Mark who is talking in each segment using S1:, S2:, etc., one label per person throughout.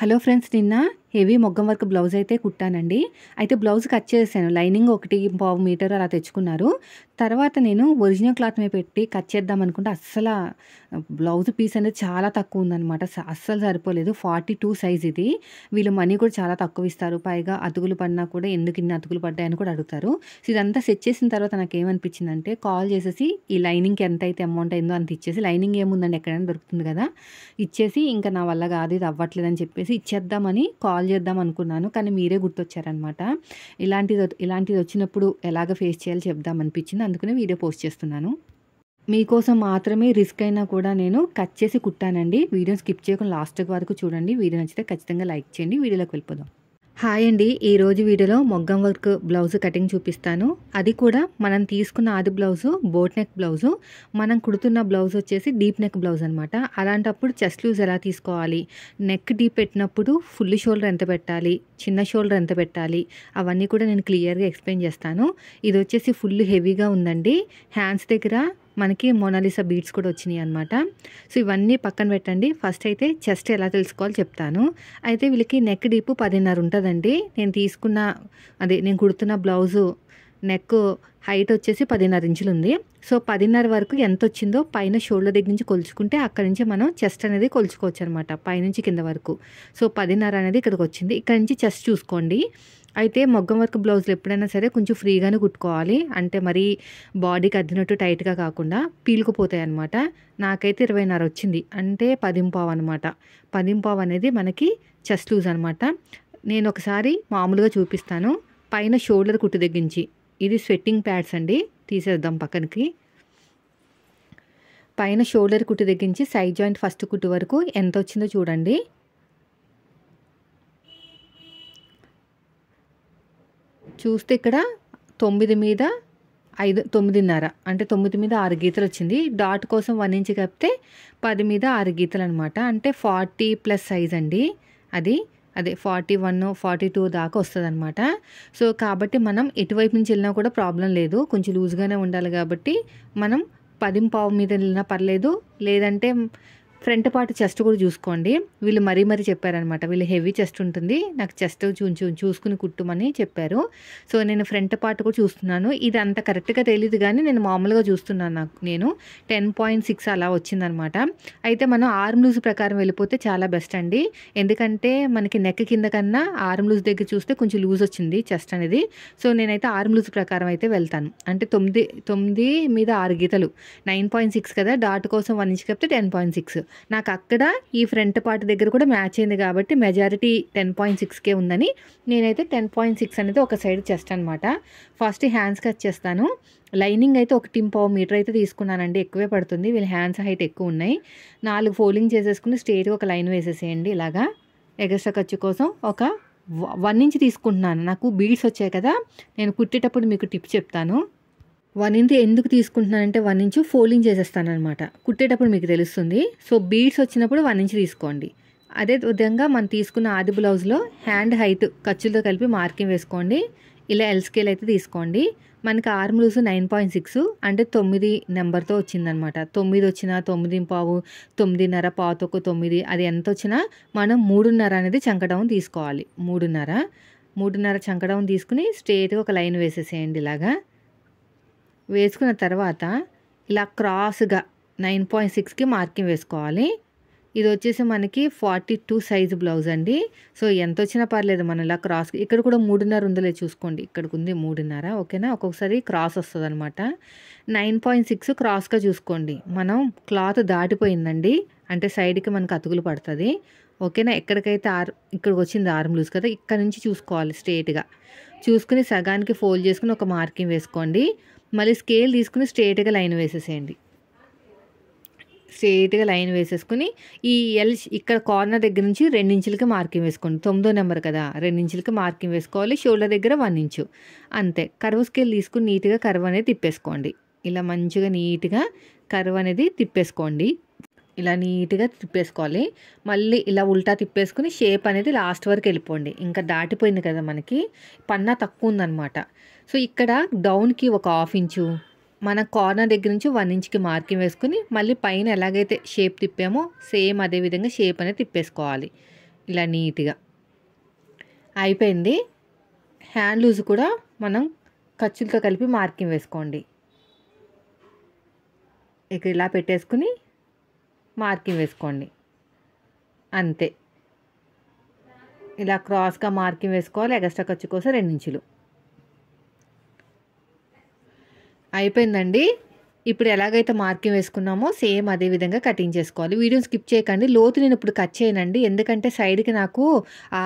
S1: hello friends ನಿನ್ನ heavy మొగ్గం work blouse అయితే కుట్టానండి అయితే బ్లౌజ్ కట్ చేశాను లైనింగ్ ఒకటి పావు మీటర్ అలా తెచ్చుకున్నారు తర్వాత నేను ఒరిజినల్ క్లాత్ మీద పెట్టి కట్ చేద్దాం అనుకుంటే అస్సలు బ్లౌజ్ పీస్ అనేది చాలా తక్కువ ఉందన్నమాట అస్సలు సరిపోలేదు ఫార్టీ టూ సైజ్ ఇది వీళ్ళు మనీ కూడా చాలా తక్కువ ఇస్తారు పైగా అతుకులు పడినా కూడా ఎందుకు ఇన్ని అతుకులు పడ్డాయని కూడా అడుగుతారు సో ఇదంతా సెట్ చేసిన తర్వాత నాకు ఏమనిపించిందంటే కాల్ చేసేసి ఈ లైనింగ్కి ఎంత అయితే అమౌంట్ అయిందో అంత ఇచ్చేసి లైనింగ్ ఏముందండి ఎక్కడైనా దొరుకుతుంది కదా ఇచ్చేసి ఇంకా నా వల్ల కాదు ఇది అవ్వట్లేదని చెప్పేసి ఇచ్చేద్దామని కాల్ కాల్ చేద్దాం అనుకున్నాను కానీ మీరే గుర్తొచ్చారనమాట ఇలాంటిది ఇలాంటిది వచ్చినప్పుడు ఎలాగ ఫేస్ చేయాలో చెప్దాం అనిపించింది అందుకనే వీడియో పోస్ట్ చేస్తున్నాను మీకోసం మాత్రమే రిస్క్ అయినా కూడా నేను కట్ చేసి కుట్టానండి వీడియోని స్కిప్ చేయకుండా లాస్ట్ వరకు చూడండి వీడియో నచ్చితే ఖచ్చితంగా లైక్ చేయండి వీడియోలోకి వెళ్ళిపోదాం హాయ్ అండి ఈరోజు వీడియోలో మొగ్గం వర్క్ బ్లౌజ్ కటింగ్ చూపిస్తాను అది కూడా మనం తీసుకున్న ఆది బ్లౌజు బోట్ నెక్ బ్లౌజు మనం కుడుతున్న బ్లౌజ్ వచ్చేసి డీప్ నెక్ బ్లౌజ్ అనమాట అలాంటప్పుడు చెస్ట్ లూజ్ ఎలా తీసుకోవాలి నెక్ డీప్ పెట్టినప్పుడు ఫుల్ షోల్డర్ ఎంత పెట్టాలి చిన్న షోల్డర్ ఎంత పెట్టాలి అవన్నీ కూడా నేను క్లియర్గా ఎక్స్ప్లెయిన్ చేస్తాను ఇది వచ్చేసి ఫుల్ హెవీగా ఉందండి హ్యాండ్స్ దగ్గర మనకి మోనాలిసా బీట్స్ కూడా వచ్చినాయి అనమాట సో ఇవన్నీ పక్కన పెట్టండి ఫస్ట్ అయితే చెస్ట్ ఎలా తెలుసుకోవాలో చెప్తాను అయితే వీళ్ళకి నెక్ డీపు పదిన్నర ఉంటుందండి నేను తీసుకున్న అదే నేను కుడుతున్న బ్లౌజు నెక్ హైట్ వచ్చేసి పదిన్నర ఇంచులు ఉంది సో పదిన్నర వరకు ఎంత వచ్చిందో పైన షోల్డర్ దగ్గర నుంచి కొలుచుకుంటే అక్కడ నుంచి మనం చెస్ట్ అనేది కొలుచుకోవచ్చు అనమాట పైనుంచి కింద వరకు సో పదిన్నర అనేది ఇక్కడికి వచ్చింది ఇక్కడ నుంచి చెస్ట్ చూసుకోండి అయితే మొగ్గం వరకు బ్లౌజులు ఎప్పుడైనా సరే కొంచెం ఫ్రీగానే కుట్టుకోవాలి అంటే మరి బాడీకి అద్దినట్టు టైట్గా కాకుండా పీలుకుపోతాయి అనమాట నాకైతే ఇరవైన్నర వచ్చింది అంటే పదింపావు అనమాట పదింపావు అనేది మనకి చెస్ట్ లూజ్ అనమాట నేను ఒకసారి మామూలుగా చూపిస్తాను పైన షోల్డర్ కుట్టు దగ్గరించి ఇది స్వెట్టింగ్ ప్యాడ్స్ అండి తీసేద్దాం పక్కనకి పైన షోల్డర్ కుట్టు దగ్గర సైడ్ జాయింట్ ఫస్ట్ కుట్టు వరకు ఎంత వచ్చిందో చూడండి చూస్తే ఇక్కడ తొమ్మిది మీద ఐదు తొమ్మిదిన్నర అంటే తొమ్మిది మీద ఆరు గీతలు వచ్చింది డాట్ కోసం వన్ ఇంచ్ కప్పితే పది మీద ఆరు గీతలు అనమాట అంటే ఫార్టీ ప్లస్ సైజ్ అండి అది అదే ఫార్టీ వన్ ఫార్టీ టూ దాకా వస్తుంది అనమాట సో కాబట్టి మనం ఎటువైపు నుంచి వెళ్ళినా కూడా ప్రాబ్లం లేదు కొంచెం లూజ్గానే ఉండాలి కాబట్టి మనం పదింపావు మీద వెళ్ళినా పర్లేదు లేదంటే ఫ్రంట్ పార్ట్ చెస్ట్ కూడా చూసుకోండి వీళ్ళు మరీ మరీ చెప్పారనమాట వీళ్ళు హెవీ చెస్ట్ ఉంటుంది నాకు చెస్ట్ చూ చూసుకుని కుట్టమని చెప్పారు సో నేను ఫ్రంట్ పార్ట్ కూడా చూస్తున్నాను ఇది అంత కరెక్ట్గా తెలియదు కానీ నేను మామూలుగా చూస్తున్నాను నాకు నేను టెన్ పాయింట్ సిక్స్ అలా వచ్చిందనమాట అయితే మనం ఆర్మ్ లూజ్ ప్రకారం వెళ్ళిపోతే చాలా బెస్ట్ అండి ఎందుకంటే మనకి నెక్ కింద కన్నా ఆర్మ్ లూజ్ దగ్గర చూస్తే కొంచెం లూజ్ వచ్చింది చెస్ట్ అనేది సో నేనైతే ఆర్మ్ లూజ్ ప్రకారం అయితే వెళ్తాను అంటే తొమ్మిది తొమ్మిది మీద ఆరు గీతలు నైన్ పాయింట్ సిక్స్ కదా డాట్ కోసం వన్ ఇంచ్ కప్తే టెన్ పాయింట్ సిక్స్ నాకు అక్కడ ఈ ఫ్రంట్ పార్ట్ దగ్గర కూడా మ్యాచ్ అయింది కాబట్టి మెజారిటీ టెన్ పాయింట్ సిక్స్కే ఉందని నేనైతే టెన్ పాయింట్ సిక్స్ అనేది ఒక సైడ్ చెస్ట్ అనమాట ఫస్ట్ హ్యాండ్స్ కట్ చేస్తాను లైనింగ్ అయితే ఒక పావు మీటర్ అయితే తీసుకున్నానండి ఎక్కువే పడుతుంది వీళ్ళ హ్యాండ్స్ హైట్ ఎక్కువ ఉన్నాయి నాలుగు ఫోల్డింగ్ చేసేసుకుని స్ట్రేట్గా ఒక లైన్ వేసేసేయండి ఇలాగా ఎగస్ట్రా ఖర్చు కోసం ఒక వన్ ఇంచ్ తీసుకుంటున్నాను నాకు బీడ్స్ వచ్చాయి కదా నేను కుట్టేటప్పుడు మీకు టిప్ చెప్తాను వన్ ఇంచ్ ఎందుకు తీసుకుంటున్నానంటే వన్ ఇంచు ఫోల్డింగ్ చేసేస్తానమాట కుట్టేటప్పుడు మీకు తెలుస్తుంది సో బీడ్స్ వచ్చినప్పుడు వన్ ఇంచ్ తీసుకోండి అదే విధంగా మనం తీసుకున్న ఆది బ్లౌజ్లో హ్యాండ్ హైట్ ఖర్చులతో కలిపి మార్కింగ్ వేసుకోండి ఇలా ఎల్ స్కేల్ అయితే తీసుకోండి మనకి arm loose nine point six అంటే తొమ్మిది నెంబర్తో వచ్చిందనమాట తొమ్మిది వచ్చినా తొమ్మిది పావు తొమ్మిదిన్నర పావుతొక్కు తొమ్మిది అది ఎంత వచ్చినా మనం మూడున్నర అనేది చంకడం తీసుకోవాలి మూడున్నర మూడున్నర చంకడం తీసుకుని స్ట్రేట్గా ఒక లైన్ వేసేసేయండి ఇలాగా వేసుకున్న తర్వాత ఇలా క్రాస్గా నైన్ పాయింట్ సిక్స్కి మార్కింగ్ వేసుకోవాలి ఇది వచ్చేసి మనకి ఫార్టీ టూ సైజు బ్లౌజ్ అండి సో ఎంత వచ్చినా పర్లేదు మనం ఇలా క్రాస్ ఇక్కడ కూడా మూడున్నర ఉందలే చూసుకోండి ఇక్కడికి ఉంది మూడున్నర ఓకేనా ఒక్కొక్కసారి క్రాస్ వస్తుంది అనమాట నైన్ పాయింట్ సిక్స్ క్రాస్గా చూసుకోండి మనం క్లాత్ దాటిపోయిందండి అంటే సైడ్కి మనకు అతుకులు పడుతుంది ఓకేనా ఎక్కడికైతే ఆర్ ఇక్కడికి వచ్చింది ఆర్మ్ లూజ్ కదా ఇక్కడ నుంచి చూసుకోవాలి స్ట్రేట్గా చూసుకుని సగానికి ఫోల్డ్ చేసుకుని ఒక మార్కింగ్ వేసుకోండి మళ్ళీ స్కేల్ తీసుకుని స్ట్రేట్గా లైన్ వేసేసేయండి స్ట్రేట్గా లైన్ వేసేసుకుని ఈ ఎల్ ఇక్కడ కార్నర్ దగ్గర నుంచి రెండించులకి మార్కింగ్ వేసుకోండి తొమ్మిదో నెంబర్ కదా రెండించులకి మార్కింగ్ వేసుకోవాలి షోల్డర్ దగ్గర వన్ ఇంచు అంతే కరువు స్కేల్ తీసుకుని నీట్గా కరువు అనేది తిప్పేసుకోండి ఇలా మంచిగా నీట్గా కరువు అనేది తిప్పేసుకోండి ఇలా నీట్గా తిప్పేసుకోవాలి మళ్ళీ ఇలా ఉల్టా తిప్పేసుకుని షేప్ అనేది లాస్ట్ వరకు వెళ్ళిపోండి ఇంకా దాటిపోయింది కదా మనకి పన్నా తక్కువ ఉందన్నమాట సో ఇక్కడ డౌన్కి ఒక హాఫ్ ఇంచు మన కార్నర్ దగ్గర నుంచి వన్ ఇంచ్కి మార్కింగ్ వేసుకుని మళ్ళీ పైన ఎలాగైతే షేప్ తిప్పామో సేమ్ అదే విధంగా షేప్ అనేది తిప్పేసుకోవాలి ఇలా నీట్గా అయిపోయింది హ్యాండ్ లూజ్ కూడా మనం ఖర్చులతో కలిపి మార్కింగ్ వేసుకోండి ఇక ఇలా పెట్టేసుకుని మార్కింగ్ వేసుకోండి అంతే ఇలా క్రాస్గా మార్కింగ్ వేసుకోవాలి ఎగస్ట్రా ఖర్చు కోసం రెండు ఇంచులు అయిపోయిందండి ఇప్పుడు ఎలాగైతే మార్కింగ్ వేసుకున్నామో సేమ్ అదే విధంగా కటింగ్ చేసుకోవాలి వీడియోని స్కిప్ చేయకండి లోతు నేను ఇప్పుడు కట్ చేయనండి ఎందుకంటే సైడ్కి నాకు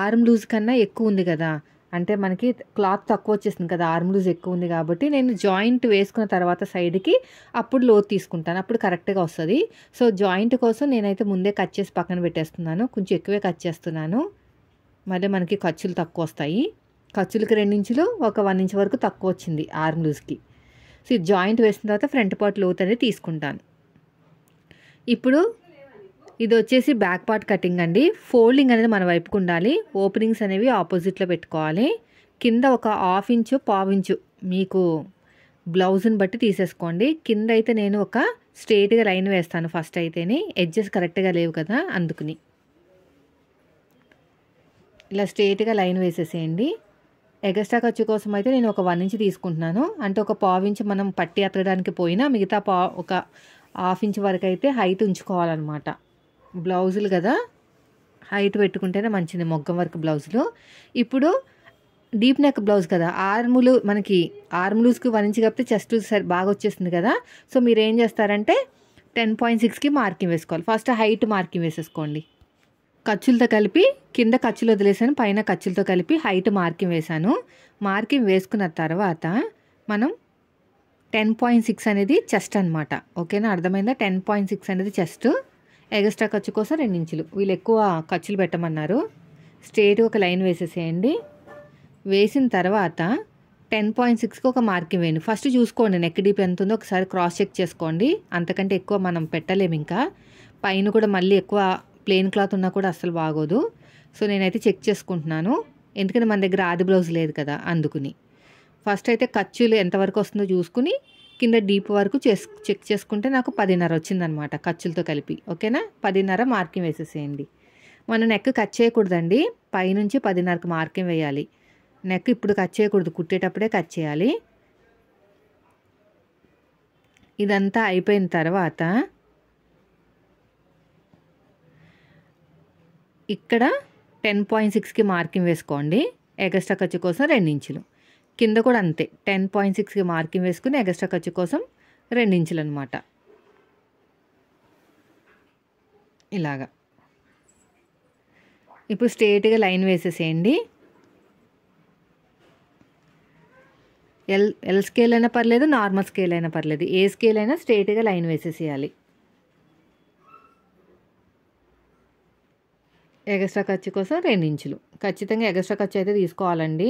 S1: ఆర్మ్ లూజ్ కన్నా ఎక్కువ ఉంది కదా అంటే మనకి క్లాత్ తక్కువ వచ్చేసింది కదా ఆర్మ్ లూజ్ ఎక్కువ ఉంది కాబట్టి నేను జాయింట్ వేసుకున్న తర్వాత సైడ్కి అప్పుడు లోతు తీసుకుంటాను అప్పుడు కరెక్ట్గా వస్తుంది సో జాయింట్ కోసం నేనైతే ముందే కట్ చేసి పక్కన పెట్టేస్తున్నాను కొంచెం ఎక్కువే కట్ చేస్తున్నాను మళ్ళీ మనకి ఖర్చులు తక్కువ వస్తాయి ఖర్చులకి రెండించులు ఒక వన్ ఇంచ్ వరకు తక్కువ వచ్చింది ఆర్మ్ లూజ్కి సో ఇది జాయింట్ వేసిన తర్వాత ఫ్రంట్ పార్ట్ లోత్ అనేది తీసుకుంటాను ఇప్పుడు ఇది వచ్చేసి బ్యాక్ పార్ట్ కటింగ్ అండి ఫోల్డింగ్ అనేది మన వైపుకు ఉండాలి ఓపెనింగ్స్ అనేవి ఆపోజిట్లో పెట్టుకోవాలి కింద ఒక హాఫ్ ఇంచు పావు ఇంచు మీకు బ్లౌజ్ని బట్టి తీసేసుకోండి కింద అయితే నేను ఒక స్ట్రేట్గా లైన్ వేస్తాను ఫస్ట్ అయితేనే ఎడ్జెస్ కరెక్ట్గా లేవు కదా అందుకుని ఇలా స్ట్రేట్గా లైన్ వేసేసేయండి ఎగస్ట్రా ఖర్చు కోసం అయితే నేను ఒక వన్ ఇంచ్ తీసుకుంటున్నాను అంటే ఒక పావు ఇంచ్ మనం పట్టి ఎత్తడానికి పోయినా మిగతా పా ఒక హాఫ్ ఇంచ్ వరకు అయితే హైట్ ఉంచుకోవాలన్నమాట బ్లౌజులు కదా హైట్ పెట్టుకుంటేనే మంచిది మొగ్గం వరకు బ్లౌజులు ఇప్పుడు డీప్ నెక్ బ్లౌజ్ కదా ఆర్ములు మనకి ఆర్మ్లూస్కి వన్ ఇంచ్ కప్పితే చెస్ట్ సరి బాగా వచ్చేస్తుంది కదా సో మీరు ఏం చేస్తారంటే టెన్ పాయింట్ సిక్స్కి మార్కింగ్ వేసుకోవాలి ఫస్ట్ హైట్ మార్కింగ్ వేసేసుకోండి ఖర్చులతో కలిపి కింద ఖర్చులు వదిలేసాను పైన ఖర్చులతో కలిపి హైట్ మార్కింగ్ వేశాను మార్కింగ్ వేసుకున్న తర్వాత మనం టెన్ పాయింట్ సిక్స్ అనేది చెస్ట్ అనమాట ఓకేనా అర్థమైందా టెన్ పాయింట్ సిక్స్ అనేది చెస్ట్ ఎగస్ట్రా ఖర్చు కోసం రెండు ఇంచులు వీళ్ళు ఎక్కువ ఖర్చులు పెట్టమన్నారు స్ట్రేట్ ఒక లైన్ వేసేసేయండి వేసిన తర్వాత టెన్ పాయింట్ సిక్స్కి ఒక మార్కింగ్ వేయండి ఫస్ట్ చూసుకోండి నెక్ డీప్ ఎంత ఉందో ఒకసారి క్రాస్ చెక్ చేసుకోండి అంతకంటే ఎక్కువ మనం పెట్టలేము ఇంకా పైన కూడా మళ్ళీ ఎక్కువ ప్లెయిన్ క్లాత్ ఉన్నా కూడా అస్సలు బాగోదు సో నేనైతే చెక్ చేసుకుంటున్నాను ఎందుకంటే మన దగ్గర ఆది బ్లౌజ్ లేదు కదా అందుకుని ఫస్ట్ అయితే ఖర్చులు ఎంతవరకు వస్తుందో చూసుకుని కింద డీప్ వరకు చేస్ చెక్ చేసుకుంటే నాకు పదిన్నర వచ్చిందనమాట ఖర్చులతో కలిపి ఓకేనా పదిన్నర మార్కింగ్ వేసేసేయండి మనం నెక్ కట్ చేయకూడదండి పైనుంచి పదిన్నరకు మార్కింగ్ వేయాలి నెక్ ఇప్పుడు కట్ చేయకూడదు కుట్టేటప్పుడే కట్ చేయాలి ఇదంతా అయిపోయిన తర్వాత ఇక్కడ టెన్ పాయింట్ సిక్స్కి మార్కింగ్ వేసుకోండి ఎగస్ట్రా ఖర్చు కోసం రెండించులు కింద కూడా అంతే టెన్ పాయింట్ సిక్స్కి మార్కింగ్ వేసుకుని ఎగస్ట్రా ఖర్చు కోసం రెండించులు అనమాట ఇలాగా ఇప్పుడు స్ట్రేట్గా లైన్ వేసేసేయండి ఎల్ ఎల్ స్కేల్ అయినా పర్లేదు నార్మల్ స్కేల్ అయినా పర్లేదు ఏ స్కేల్ అయినా స్ట్రేట్గా లైన్ వేసేసేయాలి ఎగస్ట్రా ఖర్చు కోసం రెండు ఇంచులు ఖచ్చితంగా ఎగస్ట్రా ఖర్చు అయితే తీసుకోవాలండి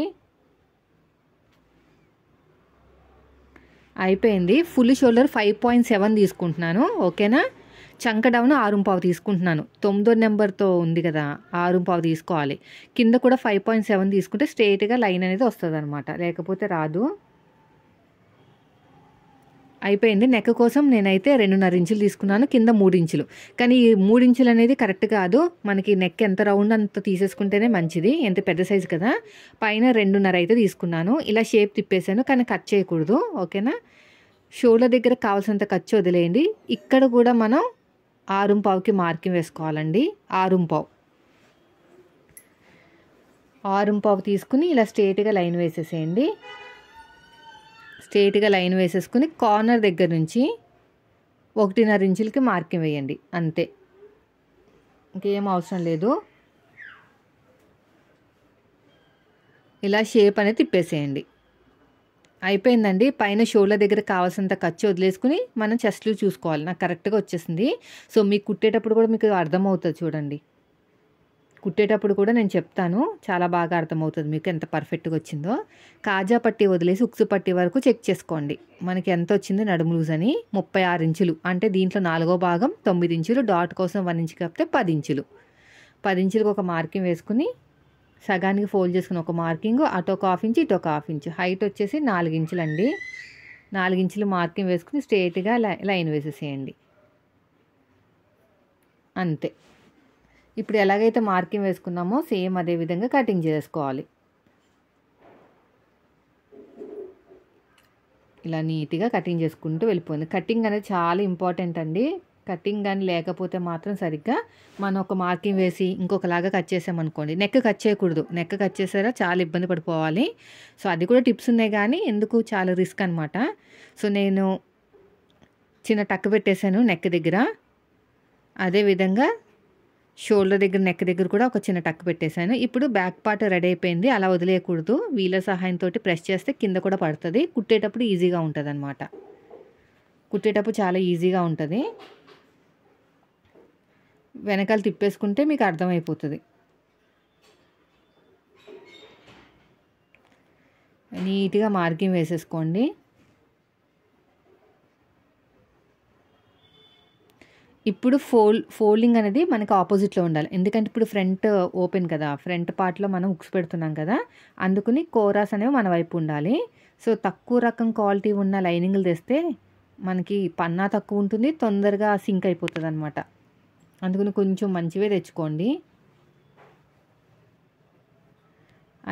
S1: అయిపోయింది full shoulder five point seven తీసుకుంటున్నాను ఓకేనా చంక డౌన్ ఆరుంపావు తీసుకుంటున్నాను తొమ్మిదో నెంబర్తో ఉంది కదా ఆరుంపావు తీసుకోవాలి కింద కూడా ఫైవ్ పాయింట్ సెవెన్ తీసుకుంటే స్ట్రైట్గా లైన్ అనేది వస్తుంది అనమాట లేకపోతే రాదు అయిపోయింది నెక్ కోసం నేనైతే రెండున్నర ఇంచులు తీసుకున్నాను కింద మూడు ఇంచులు కానీ ఈ మూడు ఇంచులు అనేది కరెక్ట్ కాదు మనకి నెక్ ఎంత రౌండ్ అంత తీసేసుకుంటేనే మంచిది ఎంత పెద్ద సైజు కదా పైన రెండున్నర అయితే తీసుకున్నాను ఇలా షేప్ తిప్పేశాను కానీ కట్ చేయకూడదు ఓకేనా షోల దగ్గర కావాల్సినంత ఖర్చు వదిలేయండి ఇక్కడ కూడా మనం ఆరుంపావుకి మార్కింగ్ వేసుకోవాలండి ఆరుంపావు ఆరుంపావు తీసుకుని ఇలా స్ట్రేట్గా లైన్ వేసేసేయండి స్ట్రేట్గా లైన్ వేసేసుకుని కార్నర్ దగ్గర నుంచి ఒకటిన్నర ఇంచులకి మార్కింగ్ వేయండి అంతే ఇంకేం అవసరం లేదు ఇలా షేప్ అనేది తిప్పేసేయండి అయిపోయిందండి పైన షోల దగ్గర కావాల్సినంత ఖర్చు వదిలేసుకుని మనం చెస్ట్లు చూసుకోవాలి నాకు కరెక్ట్గా వచ్చేసింది సో మీకు కుట్టేటప్పుడు కూడా మీకు అర్థమవుతుంది చూడండి కుట్టేటప్పుడు కూడా నేను చెప్తాను చాలా బాగా అర్థమవుతుంది మీకు ఎంత పర్ఫెక్ట్గా వచ్చిందో కాజా పట్టి వదిలేసి ఉక్సు పట్టి వరకు చెక్ చేసుకోండి మనకి ఎంత వచ్చింది నడుము లూజ్ అని ముప్పై ఆరు ఇంచులు అంటే దీంట్లో నాలుగో భాగం తొమ్మిది ఇంచులు డాట్ కోసం వన్ ఇంచు కాపితే పది ఇంచులు పది ఇంచులకు ఒక మార్కింగ్ వేసుకుని సగానికి ఫోల్డ్ చేసుకుని ఒక మార్కింగ్ అటు ఒక హాఫ్ ఇంచు ఇటు ఒక హాఫ్ ఇంచు హైట్ వచ్చేసి నాలుగు అండి నాలుగు ఇంచులు మార్కింగ్ వేసుకుని స్ట్రేట్గా లైన్ వేసేసేయండి అంతే ఇప్పుడు ఎలాగైతే మార్కింగ్ వేసుకున్నామో సేమ్ అదే విధంగా కటింగ్ చేసుకోవాలి ఇలా నీట్గా కటింగ్ చేసుకుంటూ వెళ్ళిపోయింది కటింగ్ అనేది చాలా ఇంపార్టెంట్ అండి కటింగ్ కానీ లేకపోతే మాత్రం సరిగ్గా మనం ఒక మార్కింగ్ వేసి ఇంకొకలాగా కట్ చేసామనుకోండి నెక్ కట్ చేయకూడదు నెక్ కట్ చేసారా చాలా ఇబ్బంది పడిపోవాలి సో అది కూడా టిప్స్ ఉన్నాయి కానీ ఎందుకు చాలా రిస్క్ అనమాట సో నేను చిన్న టక్ పెట్టేశాను నెక్ దగ్గర అదేవిధంగా షోల్డర్ దగ్గర నెక్ దగ్గర కూడా ఒక చిన్న టక్ పెట్టేశాను ఇప్పుడు బ్యాక్ పార్ట్ రెడీ అయిపోయింది అలా వదిలేయకూడదు వీల సహాయంతో ప్రెస్ చేస్తే కింద కూడా పడుతుంది కుట్టేటప్పుడు ఈజీగా ఉంటుంది అనమాట కుట్టేటప్పుడు చాలా ఈజీగా ఉంటుంది వెనకాల తిప్పేసుకుంటే మీకు అర్థమైపోతుంది నీట్గా మార్గం వేసేసుకోండి ఇప్పుడు ఫోల్ ఫోల్డింగ్ అనేది మనకి ఆపోజిట్లో ఉండాలి ఎందుకంటే ఇప్పుడు ఫ్రంట్ ఓపెన్ కదా ఫ్రంట్ పార్ట్లో మనం ఉక్స్ పెడుతున్నాం కదా అందుకని కోరాస్ అనేవి మన వైపు ఉండాలి సో తక్కువ రకం క్వాలిటీ ఉన్న లైనింగ్లు తెస్తే మనకి పన్నా తక్కువ ఉంటుంది తొందరగా సింక్ అయిపోతుంది అనమాట అందుకని కొంచెం మంచివే తెచ్చుకోండి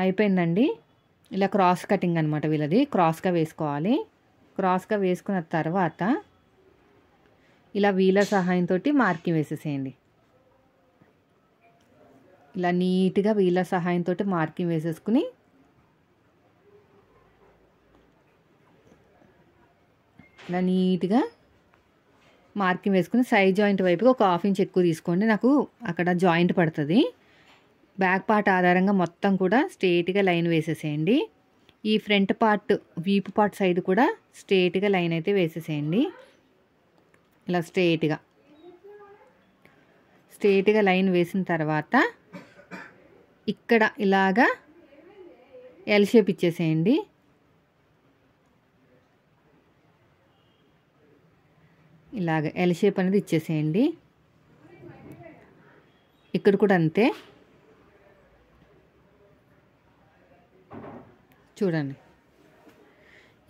S1: అయిపోయిందండి ఇలా క్రాస్ కటింగ్ అనమాట వీళ్ళది క్రాస్గా వేసుకోవాలి క్రాస్గా వేసుకున్న తర్వాత ఇలా వీల సహాయంతో మార్కింగ్ వేసేసేయండి ఇలా నీట్గా వీళ్ళ సహాయంతో మార్కింగ్ వేసేసుకుని ఇలా నీట్గా మార్కింగ్ వేసుకుని సైడ్ జాయింట్ వైపుకి ఒక హాఫ్ ఇంచ్ ఎక్కువ తీసుకోండి నాకు అక్కడ జాయింట్ పడుతుంది బ్యాక్ పార్ట్ ఆధారంగా మొత్తం కూడా స్ట్రేట్గా లైన్ వేసేసేయండి ఈ ఫ్రంట్ పార్ట్ వీపు పార్ట్ సైడ్ కూడా స్ట్రేట్గా లైన్ అయితే వేసేసేయండి ఇలా స్ట్రేట్గా స్ట్రేట్గా లైన్ వేసిన తర్వాత ఇక్కడ ఇలాగా ఎల్ షేప్ ఇచ్చేసేయండి ఇలాగ ఎల్ షేప్ అనేది ఇచ్చేసేయండి ఇక్కడ కూడా అంతే చూడండి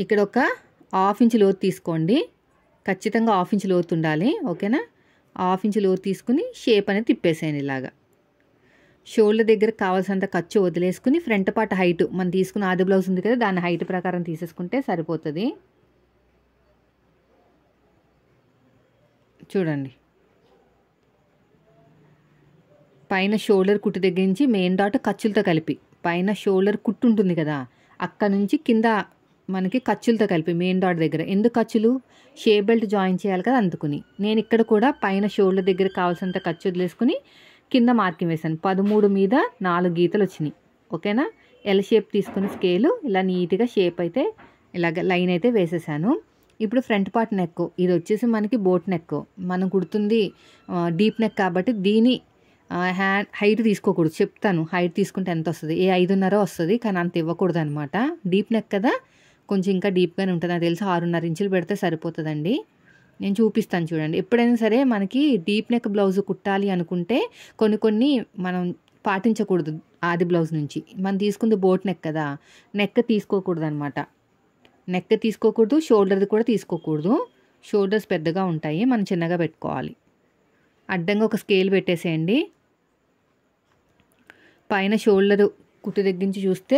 S1: ఇక్కడ ఒక హాఫ్ ఇంచ్ లోతు తీసుకోండి ఖచ్చితంగా హాఫ్ ఇంచ్ లోతు ఉండాలి ఓకేనా హాఫ్ ఇంచ్ లోతు తీసుకుని షేప్ అనేది తిప్పేసేయండి ఇలాగా షోల్డర్ దగ్గర కావాల్సినంత ఖర్చు వదిలేసుకుని ఫ్రంట్ పార్ట్ హైట్ మనం తీసుకున్న ఆది బ్లౌజ్ ఉంది కదా దాని హైట్ ప్రకారం తీసేసుకుంటే సరిపోతుంది చూడండి పైన షోల్డర్ కుట్టు దగ్గర నుంచి మెయిన్ డాట్ ఖర్చులతో కలిపి పైన షోల్డర్ కుట్టు ఉంటుంది కదా అక్కడ నుంచి కింద మనకి ఖర్చులతో కలిపి మెయిన్ డాట్ దగ్గర ఎందుకు ఖర్చులు షే బెల్ట్ జాయిన్ చేయాలి కదా అందుకుని నేను ఇక్కడ కూడా పైన షోల్డర్ దగ్గర కావాల్సినంత ఖర్చు వదిలేసుకుని కింద మార్కింగ్ వేశాను పదమూడు మీద నాలుగు గీతలు వచ్చినాయి ఓకేనా ఎల్ షేప్ తీసుకుని స్కేలు ఇలా నీట్గా షేప్ అయితే ఇలాగ లైన్ అయితే వేసేసాను ఇప్పుడు ఫ్రంట్ పార్ట్ నెక్ ఇది వచ్చేసి మనకి బోట్ నెక్ మనం కుడుతుంది డీప్ నెక్ కాబట్టి దీని హ్యాండ్ హైట్ తీసుకోకూడదు చెప్తాను హైట్ తీసుకుంటే ఎంత వస్తుంది ఏ ఐదున్నర వస్తుంది కానీ అంత ఇవ్వకూడదు అనమాట డీప్ నెక్ కదా కొంచెం ఇంకా డీప్గానే ఉంటుంది నాకు తెలిసి ఆరున్నర ఇంచులు పెడితే సరిపోతుందండి నేను చూపిస్తాను చూడండి ఎప్పుడైనా సరే మనకి డీప్ నెక్ బ్లౌజ్ కుట్టాలి అనుకుంటే కొన్ని కొన్ని మనం పాటించకూడదు ఆది బ్లౌజ్ నుంచి మనం తీసుకుంది బోట్ నెక్ కదా నెక్ తీసుకోకూడదు అనమాట నెక్ తీసుకోకూడదు షోల్డర్ది కూడా తీసుకోకూడదు షోల్డర్స్ పెద్దగా ఉంటాయి మనం చిన్నగా పెట్టుకోవాలి అడ్డంగా ఒక స్కేల్ పెట్టేసేయండి పైన షోల్డర్ కుట్టు దగ్గర నుంచి చూస్తే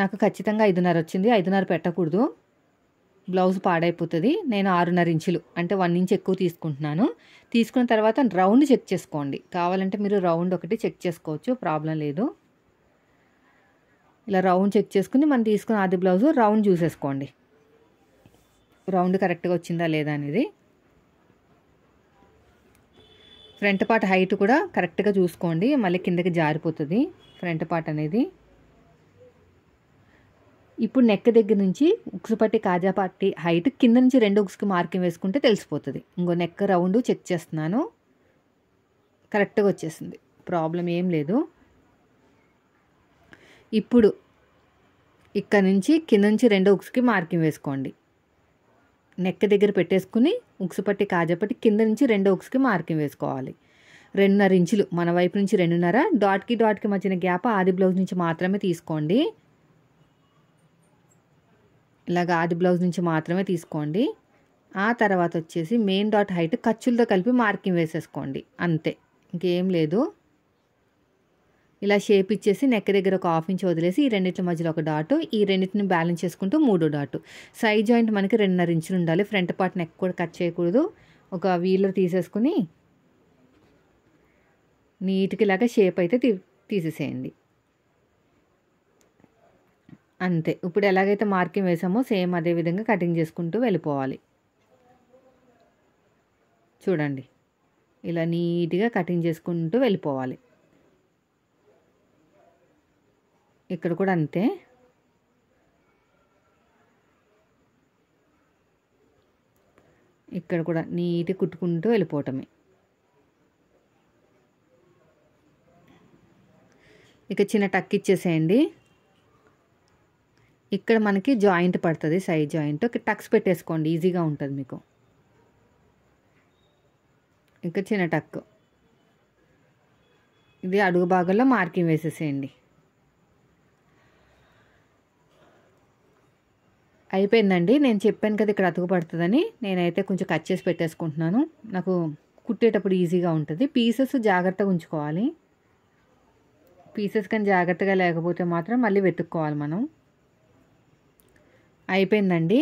S1: నాకు ఖచ్చితంగా ఐదున్నర వచ్చింది ఐదున్నర పెట్టకూడదు బ్లౌజ్ పాడైపోతుంది నేను ఆరున్నర ఇంచులు అంటే వన్ ఇంచ్ ఎక్కువ తీసుకుంటున్నాను తీసుకున్న తర్వాత రౌండ్ చెక్ చేసుకోండి కావాలంటే మీరు రౌండ్ ఒకటి చెక్ చేసుకోవచ్చు ప్రాబ్లం లేదు ఇలా రౌండ్ చెక్ చేసుకుని మనం తీసుకున్న ఆది బ్లౌజ్ రౌండ్ చూసేసుకోండి రౌండ్ కరెక్ట్గా వచ్చిందా లేదా అనేది ఫ్రంట్ పార్ట్ హైట్ కూడా కరెక్ట్గా చూసుకోండి మళ్ళీ కిందకి జారిపోతుంది ఫ్రంట్ పార్ట్ అనేది ఇప్పుడు నెక్ దగ్గర నుంచి ఉక్సు పట్టి కాజా పట్టి హైట్ కింద నుంచి రెండు ఉక్సుకి మార్కింగ్ వేసుకుంటే తెలిసిపోతుంది ఇంకో నెక్ రౌండ్ చెక్ చేస్తున్నాను కరెక్ట్గా వచ్చేసింది ప్రాబ్లం ఏం లేదు ఇప్పుడు ఇక్కడ నుంచి కింద నుంచి రెండో ఉక్స్కి మార్కింగ్ వేసుకోండి నెక్ దగ్గర పెట్టేసుకుని ఉక్సు పట్టి కాజపట్టి కింద నుంచి రెండో ఉక్స్కి మార్కింగ్ వేసుకోవాలి రెండున్నర ఇంచులు మన వైపు నుంచి రెండున్నర డాట్కి డాట్కి మధ్యన గ్యాప్ ఆది బ్లౌజ్ నుంచి మాత్రమే తీసుకోండి ఇలాగ ఆది బ్లౌజ్ నుంచి మాత్రమే తీసుకోండి ఆ తర్వాత వచ్చేసి మెయిన్ డాట్ హైట్ ఖర్చులతో కలిపి మార్కింగ్ వేసేసుకోండి అంతే ఇంకేం లేదు ఇలా షేప్ ఇచ్చేసి నెక్ దగ్గర ఒక హాఫ్ ఇంచ్ వదిలేసి ఈ రెండింటి మధ్యలో ఒక డాటు ఈ రెండింటిని బ్యాలెన్స్ చేసుకుంటూ మూడో డాటు సైడ్ జాయింట్ మనకి రెండున్నర ఇంచులు ఉండాలి ఫ్రంట్ పార్ట్ నెక్ కూడా కట్ చేయకూడదు ఒక వీలర్ తీసేసుకుని నీట్కి ఇలాగా షేప్ అయితే తీ తీసేసేయండి అంతే ఇప్పుడు ఎలాగైతే మార్కింగ్ వేసామో సేమ్ అదే విధంగా కటింగ్ చేసుకుంటూ వెళ్ళిపోవాలి చూడండి ఇలా నీట్గా కటింగ్ చేసుకుంటూ వెళ్ళిపోవాలి ఇక్కడ కూడా అంతే ఇక్కడ కూడా నీట్గా కుట్టుకుంటూ వెళ్ళిపోవటమే ఇక చిన్న టక్ ఇచ్చేసేయండి ఇక్కడ మనకి జాయింట్ పడుతుంది సైడ్ జాయింట్ టక్స్ పెట్టేసుకోండి ఈజీగా ఉంటుంది మీకు ఇంకా చిన్న టక్ ఇది అడుగు భాగంలో మార్కింగ్ వేసేసేయండి అయిపోయిందండి నేను చెప్పాను కదా ఇక్కడ అతుకు పడుతుందని నేనైతే కొంచెం కట్ చేసి పెట్టేసుకుంటున్నాను నాకు కుట్టేటప్పుడు ఈజీగా ఉంటుంది పీసెస్ జాగ్రత్తగా ఉంచుకోవాలి పీసెస్ కానీ జాగ్రత్తగా లేకపోతే మాత్రం మళ్ళీ వెతుక్కోవాలి మనం అయిపోయిందండి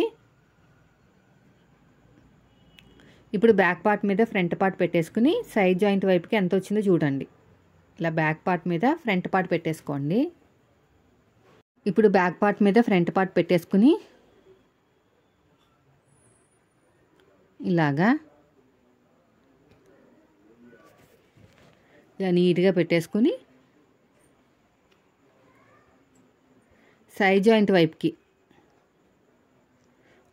S1: ఇప్పుడు బ్యాక్ పార్ట్ మీద ఫ్రంట్ పార్ట్ పెట్టేసుకుని సైడ్ జాయింట్ వైపుకి ఎంత వచ్చిందో చూడండి ఇలా బ్యాక్ పార్ట్ మీద ఫ్రంట్ పార్ట్ పెట్టేసుకోండి ఇప్పుడు బ్యాక్ పార్ట్ మీద ఫ్రంట్ పార్ట్ పెట్టేసుకుని ఇలాగా ఇలా నీట్గా పెట్టేసుకుని సైడ్ జాయింట్ వైపుకి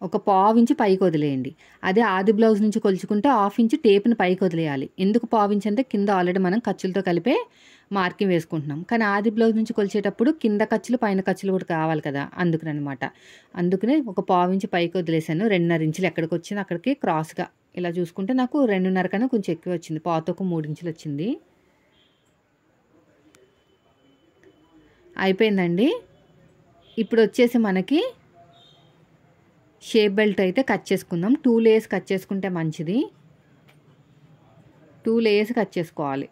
S1: ఒక పావు ఇంచు పైకి వదిలేయండి అదే ఆది బ్లౌజ్ నుంచి కొలుచుకుంటే హాఫ్ ఇంచు టేప్ని పైకి వదిలేయాలి ఎందుకు పావు ఇంచు అంటే కింద ఆల్రెడీ మనం ఖర్చులతో కలిపే మార్కింగ్ వేసుకుంటున్నాం కానీ ఆది బ్లౌజ్ నుంచి కొలిచేటప్పుడు కింద ఖర్చులు పైన ఖర్చులు కూడా కావాలి కదా అనమాట అందుకనే ఒక పావు ఇంచు పైకి వదిలేశాను రెండున్నర ఇంచులు ఎక్కడికి వచ్చింది అక్కడికి క్రాస్గా ఇలా చూసుకుంటే నాకు రెండున్నర కన్నా కొంచెం ఎక్కువ వచ్చింది పాత ఒక మూడు ఇంచులు వచ్చింది అయిపోయిందండి ఇప్పుడు వచ్చేసి మనకి షేప్ బెల్ట్ అయితే కట్ చేసుకుందాం టూ లేయర్స్ కట్ చేసుకుంటే మంచిది టూ లేయర్స్ కట్ చేసుకోవాలి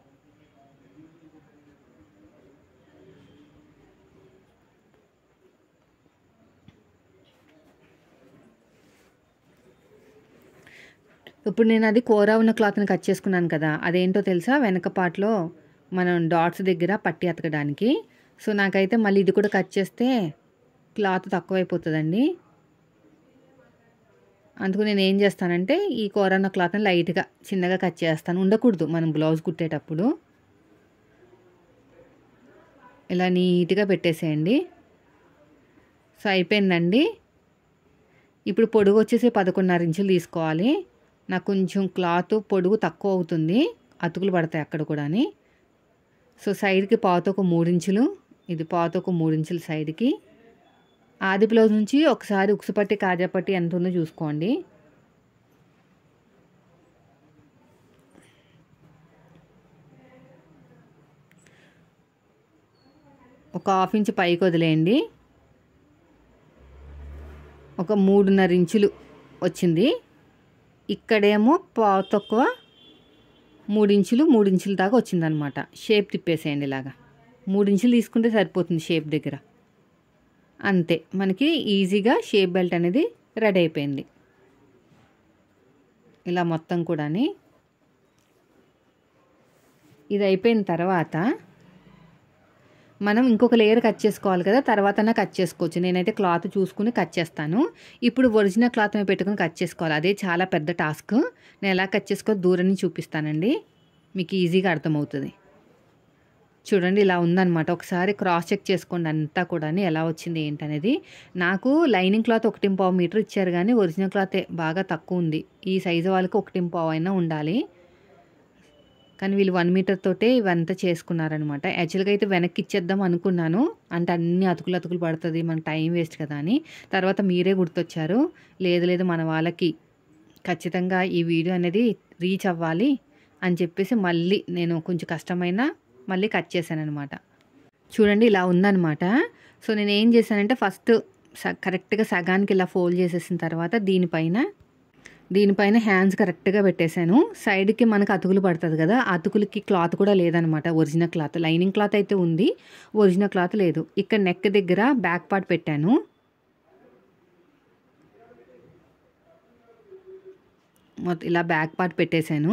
S1: ఇప్పుడు నేను అది కూర ఉన్న క్లాత్ని కట్ చేసుకున్నాను కదా అదేంటో తెలుసా వెనక పాటలో మనం డాట్స్ దగ్గర పట్టి అతకడానికి సో నాకైతే మళ్ళీ ఇది కూడా కట్ చేస్తే క్లాత్ తక్కువైపోతుందండి అందుకు నేను ఏం చేస్తానంటే ఈ కోరన్న క్లాత్ని లైట్గా చిన్నగా కట్ చేస్తాను ఉండకూడదు మనం బ్లౌజ్ కుట్టేటప్పుడు ఇలా నీట్గా పెట్టేసేయండి సో అయిపోయిందండి ఇప్పుడు పొడుగు వచ్చేసి పదకొండున్నర ఇంచులు తీసుకోవాలి నాకు కొంచెం క్లాత్ పొడుగు తక్కువ అవుతుంది అతుకులు పడతాయి అక్కడ కూడా సో సైడ్కి పాత మూడు మూడించులు ఇది పాత మూడు మూడించులు సైడ్కి ఆది నుంచి ఒకసారి ఉక్సుపట్టి కాజాపట్టి ఎంత ఉందో చూసుకోండి ఒక హాఫ్ ఇంచ్ పైకి వదిలేయండి ఒక మూడున్నర ఇంచులు వచ్చింది ఇక్కడేమో పావు తక్కువ మూడించులు మూడించుల దాకా వచ్చిందనమాట షేప్ తిప్పేసేయండి ఇలాగా మూడించులు తీసుకుంటే సరిపోతుంది షేప్ దగ్గర అంతే మనకి ఈజీగా షేప్ బెల్ట్ అనేది రెడీ అయిపోయింది ఇలా మొత్తం కూడా ఇది అయిపోయిన తర్వాత మనం ఇంకొక లేయర్ కట్ చేసుకోవాలి కదా తర్వాత కట్ చేసుకోవచ్చు నేనైతే క్లాత్ చూసుకుని కట్ చేస్తాను ఇప్పుడు ఒరిజినల్ క్లాత్ మీద పెట్టుకుని కట్ చేసుకోవాలి అదే చాలా పెద్ద టాస్క్ నేను ఎలా కట్ చేసుకో దూరం నుంచి చూపిస్తానండి మీకు ఈజీగా అర్థమవుతుంది చూడండి ఇలా ఉందనమాట ఒకసారి క్రాస్ చెక్ చేసుకోండి అంతా కూడా ఎలా వచ్చింది ఏంటనేది నాకు లైనింగ్ క్లాత్ ఒకటి పావు మీటర్ ఇచ్చారు కానీ ఒరిజినల్ క్లాత్ బాగా తక్కువ ఉంది ఈ సైజు వాళ్ళకి ఒకటి పావు అయినా ఉండాలి కానీ వీళ్ళు వన్ మీటర్ తోటే ఇవంతా చేసుకున్నారనమాట యాక్చువల్గా అయితే వెనక్కి ఇచ్చేద్దాం అనుకున్నాను అంటే అన్ని అతుకులు అతుకులు పడుతుంది మనకు టైం వేస్ట్ కదా అని తర్వాత మీరే గుర్తొచ్చారు లేదు లేదు మన వాళ్ళకి ఖచ్చితంగా ఈ వీడియో అనేది రీచ్ అవ్వాలి అని చెప్పేసి మళ్ళీ నేను కొంచెం కష్టమైన మళ్ళీ కట్ చేశాను అనమాట చూడండి ఇలా ఉందనమాట సో నేను ఏం చేశానంటే ఫస్ట్ కరెక్ట్గా సగానికి ఇలా ఫోల్డ్ చేసేసిన తర్వాత దీనిపైన దీనిపైన హ్యాండ్స్ కరెక్ట్గా పెట్టేశాను సైడ్కి మనకు అతుకులు పడుతుంది కదా అతుకులకి క్లాత్ కూడా లేదనమాట ఒరిజినల్ క్లాత్ లైనింగ్ క్లాత్ అయితే ఉంది ఒరిజినల్ క్లాత్ లేదు ఇక్కడ నెక్ దగ్గర బ్యాక్ పార్ట్ పెట్టాను ఇలా బ్యాక్ పార్ట్ పెట్టేశాను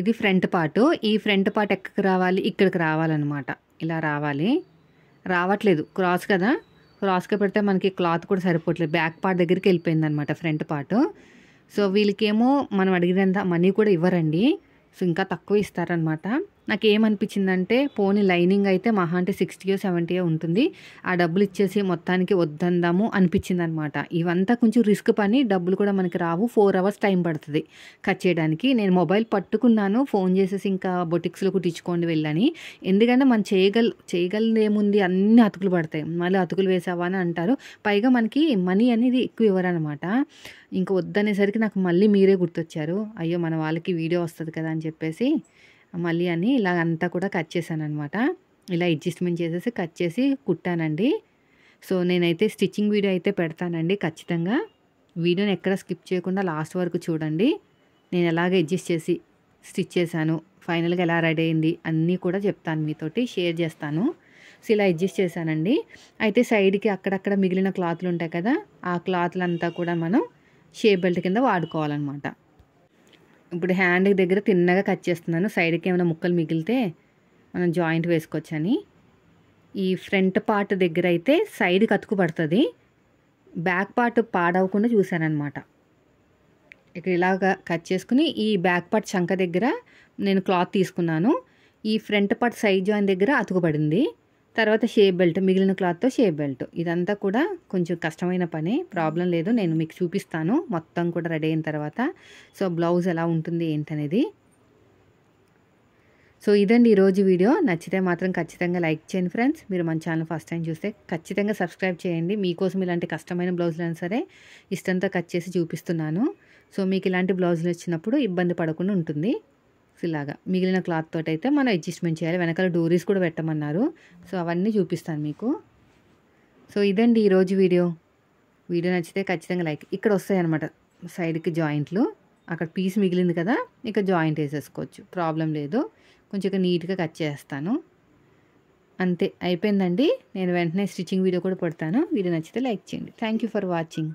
S1: ఇది ఫ్రంట్ పార్ట్ ఈ ఫ్రంట్ పార్ట్ ఎక్కడికి రావాలి ఇక్కడికి రావాలన్నమాట ఇలా రావాలి రావట్లేదు క్రాస్ కదా క్రాస్గా పెడితే మనకి క్లాత్ కూడా సరిపోవట్లేదు బ్యాక్ పార్ట్ దగ్గరికి వెళ్ళిపోయింది అనమాట ఫ్రంట్ పార్ట్ సో వీళ్ళకేమో మనం అడిగినంత మనీ కూడా ఇవ్వరండి సో ఇంకా తక్కువ ఇస్తారనమాట నాకు ఏమనిపించిందంటే పోనీ లైనింగ్ అయితే మహా అంటే సిక్స్టీయో సెవెంటీయో ఉంటుంది ఆ డబ్బులు ఇచ్చేసి మొత్తానికి వద్దందాము అనిపించింది అనమాట ఇవంతా కొంచెం రిస్క్ పని డబ్బులు కూడా మనకి రావు ఫోర్ అవర్స్ టైం పడుతుంది కట్ చేయడానికి నేను మొబైల్ పట్టుకున్నాను ఫోన్ చేసేసి ఇంకా బొటిక్స్లో కుట్టించుకోండి వెళ్ళని ఎందుకంటే మనం చేయగల చేయగలదేముంది ఏముంది అన్ని అతుకులు పడతాయి మళ్ళీ అతుకులు వేసావా అని అంటారు పైగా మనకి మనీ అనేది ఎక్కువ ఇవ్వరనమాట ఇంకా వద్దనేసరికి నాకు మళ్ళీ మీరే గుర్తొచ్చారు అయ్యో మన వాళ్ళకి వీడియో వస్తుంది కదా అని చెప్పేసి మళ్ళీ అని ఇలా అంతా కూడా కట్ చేశాను అనమాట ఇలా అడ్జస్ట్మెంట్ చేసేసి కట్ చేసి కుట్టానండి సో నేనైతే స్టిచ్చింగ్ వీడియో అయితే పెడతానండి ఖచ్చితంగా వీడియోని ఎక్కడ స్కిప్ చేయకుండా లాస్ట్ వరకు చూడండి నేను ఎలాగ అడ్జస్ట్ చేసి స్టిచ్ చేశాను ఫైనల్గా ఎలా రెడీ అయింది అన్నీ కూడా చెప్తాను మీతోటి షేర్ చేస్తాను సో ఇలా అడ్జస్ట్ చేశానండి అయితే సైడ్కి అక్కడక్కడ మిగిలిన క్లాత్లు ఉంటాయి కదా ఆ క్లాత్లంతా కూడా మనం షేప్ బెల్ట్ కింద వాడుకోవాలన్నమాట ఇప్పుడు హ్యాండ్ దగ్గర తిన్నగా కట్ చేస్తున్నాను సైడ్కి ఏమైనా ముక్కలు మిగిలితే మనం జాయింట్ వేసుకోవచ్చని ఈ ఫ్రంట్ పార్ట్ దగ్గర అయితే సైడ్ కతుకు పడుతుంది బ్యాక్ పార్ట్ పాడవకుండా చూశానమాట ఇక్కడ ఇలాగ కట్ చేసుకుని ఈ బ్యాక్ పార్ట్ చంక దగ్గర నేను క్లాత్ తీసుకున్నాను ఈ ఫ్రంట్ పార్ట్ సైడ్ జాయిన్ దగ్గర అతుకుపడింది తర్వాత షేప్ బెల్ట్ మిగిలిన క్లాత్తో షేప్ బెల్ట్ ఇదంతా కూడా కొంచెం కష్టమైన పని ప్రాబ్లం లేదు నేను మీకు చూపిస్తాను మొత్తం కూడా రెడీ అయిన తర్వాత సో బ్లౌజ్ ఎలా ఉంటుంది ఏంటనేది సో ఇదండి ఈరోజు వీడియో నచ్చితే మాత్రం ఖచ్చితంగా లైక్ చేయండి ఫ్రెండ్స్ మీరు మన ఛానల్ ఫస్ట్ టైం చూస్తే ఖచ్చితంగా సబ్స్క్రైబ్ చేయండి మీకోసం ఇలాంటి కష్టమైన బ్లౌజులైనా సరే ఇష్టంతో కట్ చేసి చూపిస్తున్నాను సో మీకు ఇలాంటి బ్లౌజులు వచ్చినప్పుడు ఇబ్బంది పడకుండా ఉంటుంది లాగా మిగిలిన క్లాత్ తోటి అయితే మనం అడ్జస్ట్మెంట్ చేయాలి వెనకాల డోరీస్ కూడా పెట్టమన్నారు సో అవన్నీ చూపిస్తాను మీకు సో ఇదండి ఈరోజు వీడియో వీడియో నచ్చితే ఖచ్చితంగా లైక్ ఇక్కడ వస్తాయి అనమాట సైడ్కి జాయింట్లు అక్కడ పీస్ మిగిలింది కదా ఇక జాయింట్ వేసేసుకోవచ్చు ప్రాబ్లం లేదు కొంచెం నీట్గా కట్ చేస్తాను అంతే అయిపోయిందండి నేను వెంటనే స్టిచ్చింగ్ వీడియో కూడా పడతాను వీడియో నచ్చితే లైక్ చేయండి థ్యాంక్ ఫర్ వాచింగ్